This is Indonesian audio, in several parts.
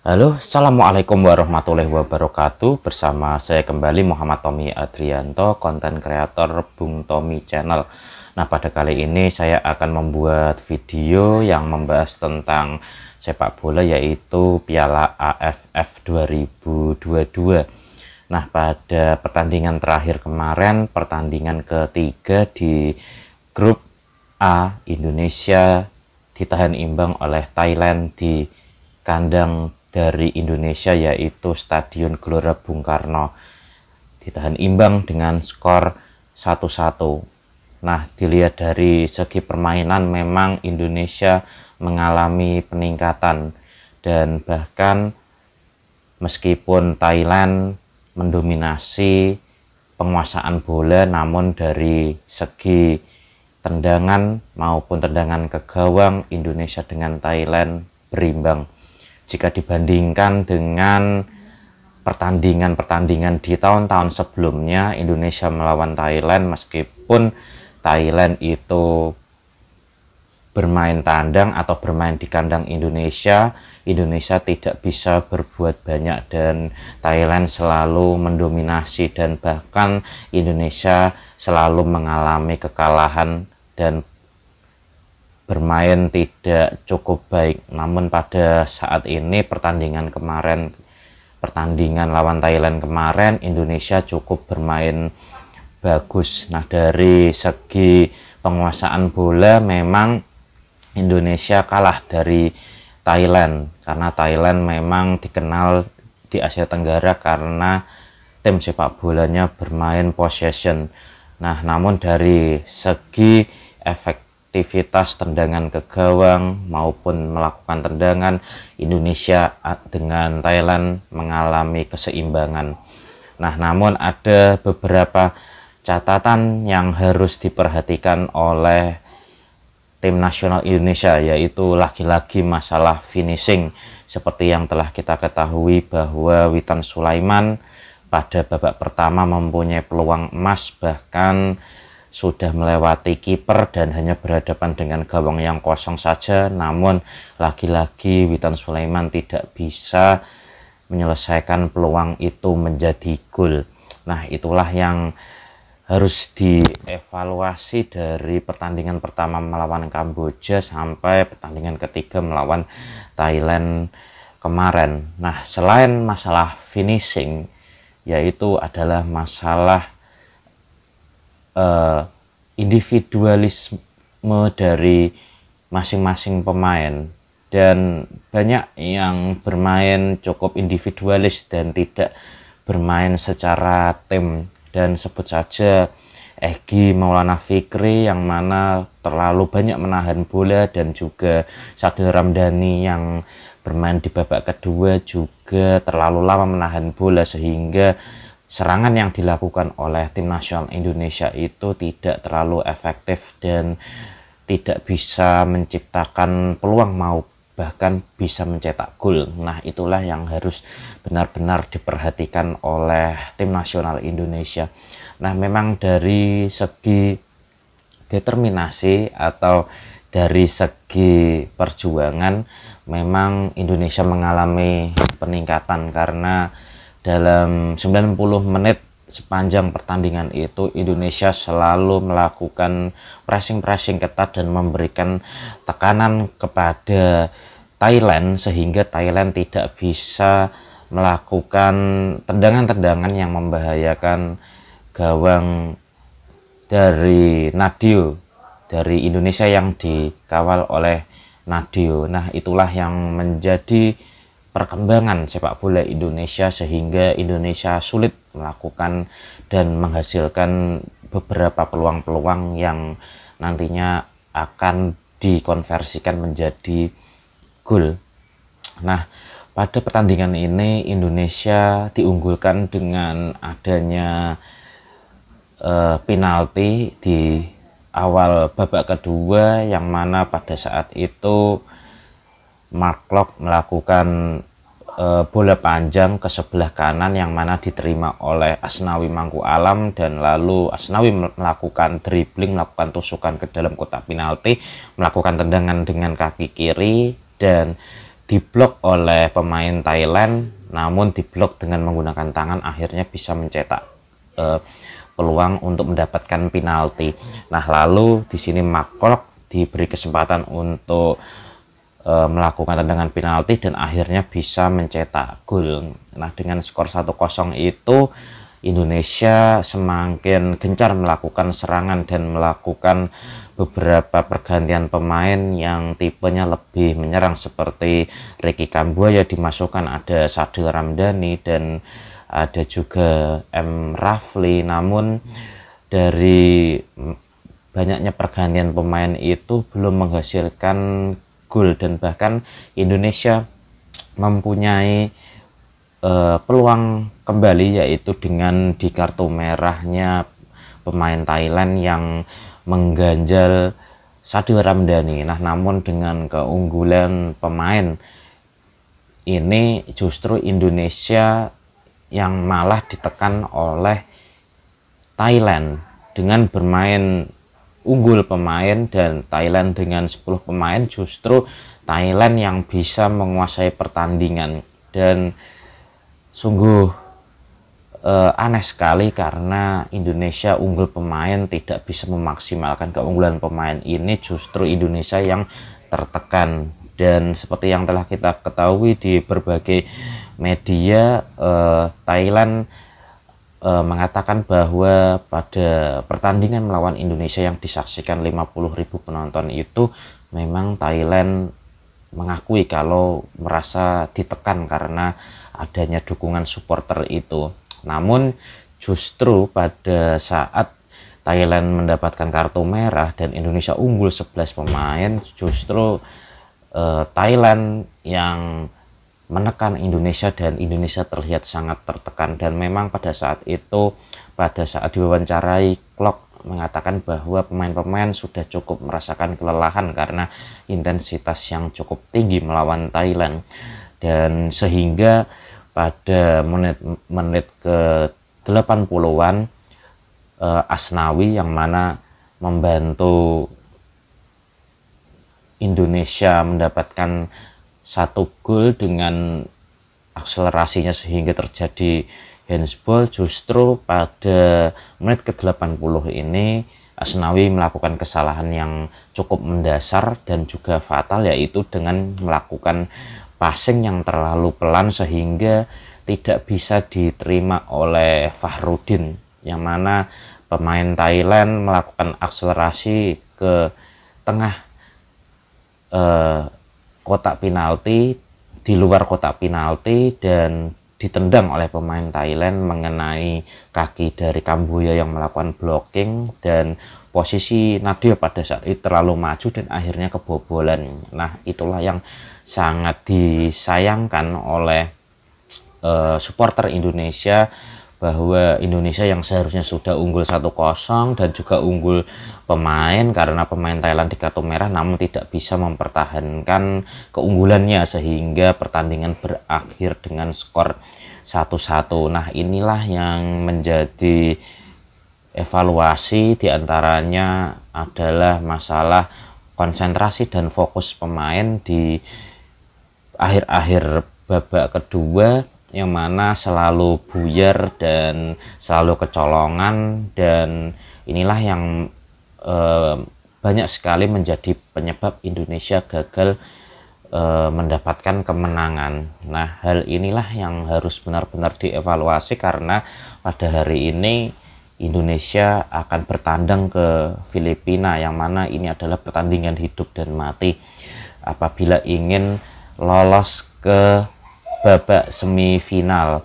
Halo, Assalamualaikum warahmatullahi wabarakatuh Bersama saya kembali Muhammad Tommy Adrianto, konten kreator Bung Tommy Channel Nah, pada kali ini saya akan membuat video yang membahas tentang sepak bola yaitu Piala AFF 2022 Nah, pada pertandingan terakhir kemarin, pertandingan ketiga di grup A Indonesia ditahan imbang oleh Thailand di kandang dari Indonesia yaitu Stadion Gelora Bung Karno ditahan imbang dengan skor 1-1 nah dilihat dari segi permainan memang Indonesia mengalami peningkatan dan bahkan meskipun Thailand mendominasi penguasaan bola namun dari segi tendangan maupun tendangan ke gawang Indonesia dengan Thailand berimbang jika dibandingkan dengan pertandingan-pertandingan di tahun-tahun sebelumnya Indonesia melawan Thailand meskipun Thailand itu bermain tandang atau bermain di kandang Indonesia Indonesia tidak bisa berbuat banyak dan Thailand selalu mendominasi dan bahkan Indonesia selalu mengalami kekalahan dan bermain tidak cukup baik namun pada saat ini pertandingan kemarin pertandingan lawan Thailand kemarin Indonesia cukup bermain bagus nah dari segi penguasaan bola memang Indonesia kalah dari Thailand karena Thailand memang dikenal di Asia Tenggara karena tim sepak bolanya bermain possession. Nah, namun dari segi efek aktivitas tendangan ke gawang maupun melakukan tendangan Indonesia dengan Thailand mengalami keseimbangan. Nah, namun ada beberapa catatan yang harus diperhatikan oleh tim nasional Indonesia yaitu lagi-lagi masalah finishing seperti yang telah kita ketahui bahwa Witan Sulaiman pada babak pertama mempunyai peluang emas bahkan sudah melewati kiper dan hanya berhadapan dengan gawang yang kosong saja namun lagi-lagi Witan Sulaiman tidak bisa menyelesaikan peluang itu menjadi gol nah itulah yang harus dievaluasi dari pertandingan pertama melawan Kamboja sampai pertandingan ketiga melawan Thailand kemarin. Nah, selain masalah finishing, yaitu adalah masalah Eh, individualisme dari masing-masing pemain dan banyak yang bermain cukup individualis dan tidak bermain secara tim dan sebut saja Egi Maulana Fikri yang mana terlalu banyak menahan bola dan juga Sadil Ramdhani yang bermain di babak kedua juga terlalu lama menahan bola sehingga serangan yang dilakukan oleh tim nasional Indonesia itu tidak terlalu efektif dan tidak bisa menciptakan peluang mau bahkan bisa mencetak gol. Nah, itulah yang harus benar-benar diperhatikan oleh tim nasional Indonesia. Nah, memang dari segi determinasi atau dari segi perjuangan memang Indonesia mengalami peningkatan karena dalam 90 menit sepanjang pertandingan itu Indonesia selalu melakukan pressing-pressing ketat dan memberikan tekanan kepada Thailand sehingga Thailand tidak bisa melakukan tendangan-tendangan yang membahayakan gawang dari Nadio dari Indonesia yang dikawal oleh Nadio. Nah, itulah yang menjadi perkembangan sepak bola Indonesia sehingga Indonesia sulit melakukan dan menghasilkan beberapa peluang-peluang yang nantinya akan dikonversikan menjadi gol. Nah, pada pertandingan ini Indonesia diunggulkan dengan adanya uh, penalti di awal babak kedua yang mana pada saat itu Marklock melakukan uh, bola panjang ke sebelah kanan yang mana diterima oleh Asnawi Mangku Alam dan lalu Asnawi melakukan dribbling, melakukan tusukan ke dalam kotak penalti, melakukan tendangan dengan kaki kiri dan diblok oleh pemain Thailand namun diblok dengan menggunakan tangan akhirnya bisa mencetak uh, peluang untuk mendapatkan penalti. Nah, lalu di sini Makrok diberi kesempatan untuk e, melakukan tendangan penalti dan akhirnya bisa mencetak gol. Nah, dengan skor 1-0 itu Indonesia semakin gencar melakukan serangan dan melakukan beberapa pergantian pemain yang tipenya lebih menyerang seperti Ricky Kambuaya dimasukkan ada Sadil Ramdhani dan ada juga M Rafli namun dari banyaknya pergantian pemain itu belum menghasilkan Gol dan bahkan Indonesia mempunyai uh, peluang kembali yaitu dengan di kartu merahnya pemain Thailand yang mengganjal Sadil Ramdhani. Nah, namun dengan keunggulan pemain ini justru Indonesia yang malah ditekan oleh Thailand dengan bermain unggul pemain dan Thailand dengan 10 pemain justru Thailand yang bisa menguasai pertandingan dan sungguh eh, aneh sekali karena Indonesia unggul pemain tidak bisa memaksimalkan keunggulan pemain ini justru Indonesia yang tertekan dan seperti yang telah kita ketahui di berbagai media eh, Thailand e, mengatakan bahwa pada pertandingan melawan Indonesia yang disaksikan 50.000 penonton itu memang Thailand mengakui kalau merasa ditekan karena adanya dukungan supporter itu. Namun justru pada saat Thailand mendapatkan kartu merah dan Indonesia unggul 11 pemain, justru eh, Thailand yang menekan Indonesia dan Indonesia terlihat sangat tertekan dan memang pada saat itu pada saat diwawancarai Klok mengatakan bahwa pemain-pemain sudah cukup merasakan kelelahan karena intensitas yang cukup tinggi melawan Thailand dan sehingga pada menit-menit ke 80-an eh, Asnawi yang mana membantu Indonesia mendapatkan satu gol dengan akselerasinya sehingga terjadi handsball justru pada menit ke-80 ini Asnawi melakukan kesalahan yang cukup mendasar dan juga fatal yaitu dengan melakukan passing yang terlalu pelan sehingga tidak bisa diterima oleh Fahrudin yang mana pemain Thailand melakukan akselerasi ke tengah eh, kotak penalti di luar kotak penalti dan ditendang oleh pemain Thailand mengenai kaki dari Kamboya yang melakukan blocking dan posisi Nadia pada saat itu terlalu maju dan akhirnya kebobolan. Nah, itulah yang sangat disayangkan oleh uh, supporter Indonesia bahwa Indonesia yang seharusnya sudah unggul 1-0 dan juga unggul pemain karena pemain Thailand di kartu merah namun tidak bisa mempertahankan keunggulannya sehingga pertandingan berakhir dengan skor 1-1. Nah, inilah yang menjadi evaluasi diantaranya adalah masalah konsentrasi dan fokus pemain di akhir-akhir babak kedua yang mana selalu buyer dan selalu kecolongan dan inilah yang e, banyak sekali menjadi penyebab Indonesia gagal e, mendapatkan kemenangan. Nah, hal inilah yang harus benar-benar dievaluasi karena pada hari ini Indonesia akan bertandang ke Filipina yang mana ini adalah pertandingan hidup dan mati apabila ingin lolos ke babak semifinal.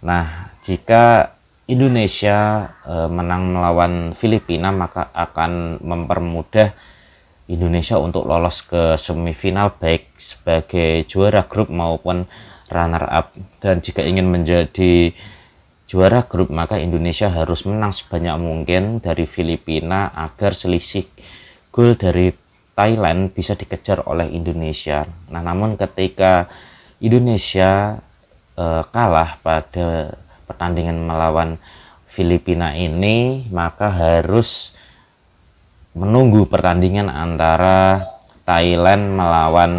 Nah, jika Indonesia e, menang melawan Filipina maka akan mempermudah Indonesia untuk lolos ke semifinal baik sebagai juara grup maupun runner up dan jika ingin menjadi juara grup maka Indonesia harus menang sebanyak mungkin dari Filipina agar selisih gol dari Thailand bisa dikejar oleh Indonesia. Nah, namun ketika Indonesia uh, kalah pada pertandingan melawan Filipina ini maka harus menunggu pertandingan antara Thailand melawan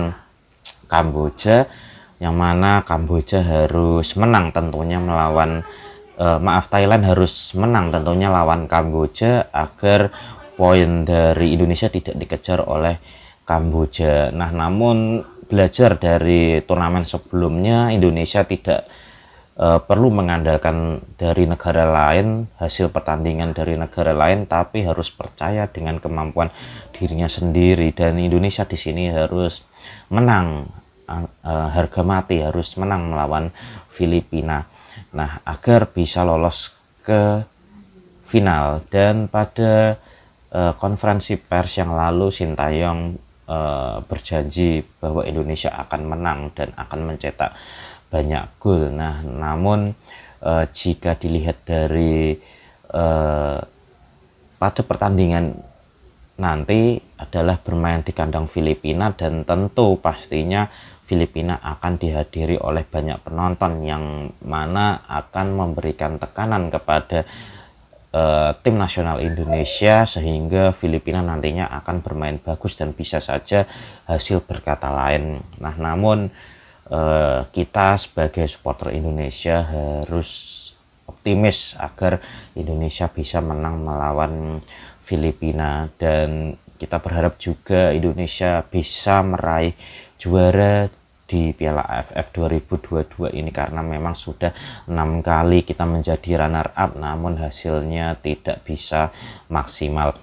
Kamboja yang mana Kamboja harus menang tentunya melawan uh, maaf Thailand harus menang tentunya lawan Kamboja agar poin dari Indonesia tidak dikejar oleh Kamboja. Nah, namun belajar dari turnamen sebelumnya Indonesia tidak uh, perlu mengandalkan dari negara lain hasil pertandingan dari negara lain tapi harus percaya dengan kemampuan dirinya sendiri dan Indonesia di sini harus menang uh, harga mati harus menang melawan Filipina nah agar bisa lolos ke final dan pada uh, konferensi pers yang lalu Sintayong uh, berjanji bahwa Indonesia akan menang dan akan mencetak banyak gol. Nah, namun uh, jika dilihat dari uh, pada pertandingan nanti adalah bermain di kandang Filipina dan tentu pastinya Filipina akan dihadiri oleh banyak penonton yang mana akan memberikan tekanan kepada Eh, tim nasional Indonesia sehingga Filipina nantinya akan bermain bagus dan bisa saja hasil berkata lain. Nah, namun uh, kita sebagai supporter Indonesia harus optimis agar Indonesia bisa menang melawan Filipina dan kita berharap juga Indonesia bisa meraih juara di Piala AFF 2022 ini karena memang sudah enam kali kita menjadi runner up namun hasilnya tidak bisa maksimal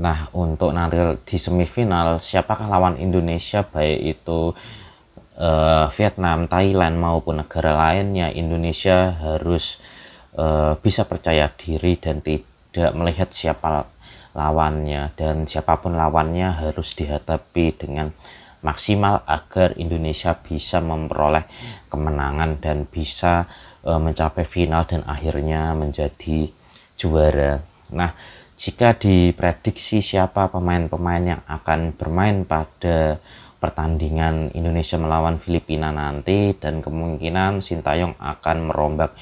Nah untuk nanti di semifinal siapakah lawan Indonesia baik itu uh, Vietnam, Thailand maupun negara lainnya Indonesia harus uh, bisa percaya diri dan tidak melihat siapa lawannya dan siapapun lawannya harus dihadapi dengan maksimal agar Indonesia bisa memperoleh kemenangan dan bisa e, mencapai final dan akhirnya menjadi juara. Nah, jika diprediksi siapa pemain-pemain yang akan bermain pada pertandingan Indonesia melawan Filipina nanti dan kemungkinan Sintayong akan merombak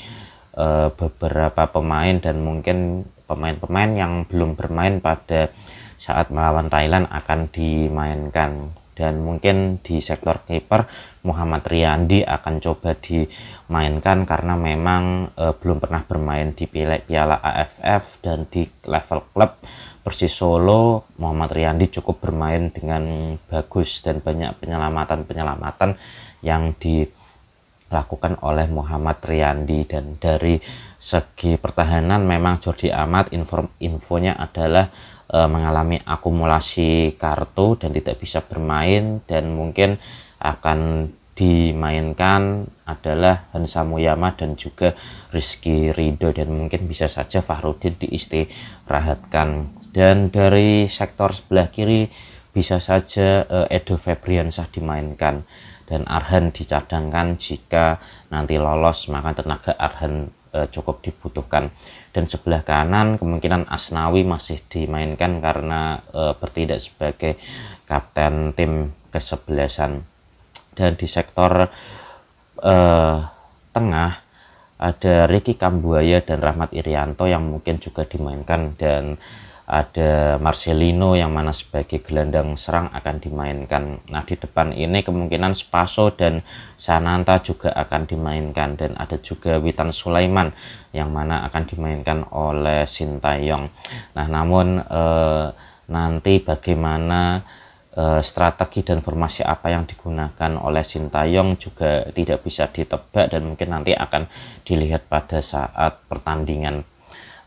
e, beberapa pemain dan mungkin pemain-pemain yang belum bermain pada saat melawan Thailand akan dimainkan dan mungkin di sektor kiper Muhammad Riyandi akan coba dimainkan karena memang e, belum pernah bermain di Piala AFF dan di level klub Persis Solo Muhammad Riyandi cukup bermain dengan bagus dan banyak penyelamatan-penyelamatan yang dilakukan oleh Muhammad Riyandi dan dari segi pertahanan memang Jordi Amat inform, infonya adalah e, mengalami akumulasi kartu dan tidak bisa bermain dan mungkin akan dimainkan adalah Hansa Muyama dan juga Rizky Rido dan mungkin bisa saja Fahrudin diistirahatkan dan dari sektor sebelah kiri bisa saja e, Edo Febriansah dimainkan dan Arhan dicadangkan jika nanti lolos maka tenaga Arhan e, cukup dibutuhkan dan sebelah kanan kemungkinan Asnawi masih dimainkan karena e, bertindak sebagai kapten tim kesebelasan dan di sektor e, tengah ada Ricky Kambuaya dan Rahmat Irianto yang mungkin juga dimainkan dan ada Marcelino yang mana sebagai gelandang serang akan dimainkan. Nah di depan ini kemungkinan Spaso dan Sananta juga akan dimainkan dan ada juga Witan Sulaiman yang mana akan dimainkan oleh Sintayong. Nah namun eh, nanti bagaimana eh, strategi dan formasi apa yang digunakan oleh Sintayong juga tidak bisa ditebak dan mungkin nanti akan dilihat pada saat pertandingan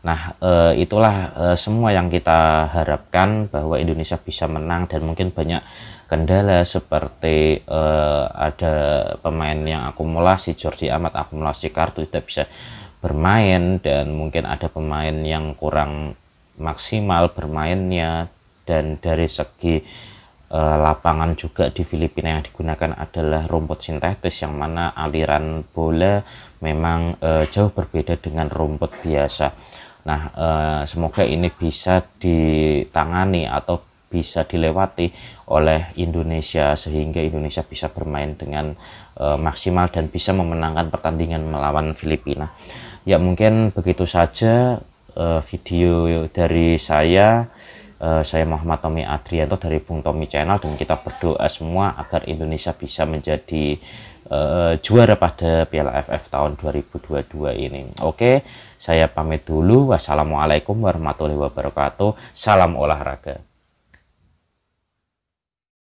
Nah, eh, itulah eh, semua yang kita harapkan bahwa Indonesia bisa menang dan mungkin banyak kendala seperti eh, ada pemain yang akumulasi, Jordi Amat akumulasi kartu tidak bisa bermain dan mungkin ada pemain yang kurang maksimal bermainnya dan dari segi lapangan juga di Filipina yang digunakan adalah rumput sintetis yang mana aliran bola memang jauh berbeda dengan rumput biasa Nah, eh, semoga ini bisa ditangani atau bisa dilewati oleh Indonesia sehingga Indonesia bisa bermain dengan eh, maksimal dan bisa memenangkan pertandingan melawan Filipina. Ya, mungkin begitu saja eh, video dari saya. Eh, saya Muhammad Tommy Adrianto dari Bung Tommy Channel dan kita berdoa semua agar Indonesia bisa menjadi uh, juara pada Piala AFF tahun 2022 ini. Oke, saya pamit dulu. Wassalamualaikum warahmatullahi wabarakatuh. Salam olahraga.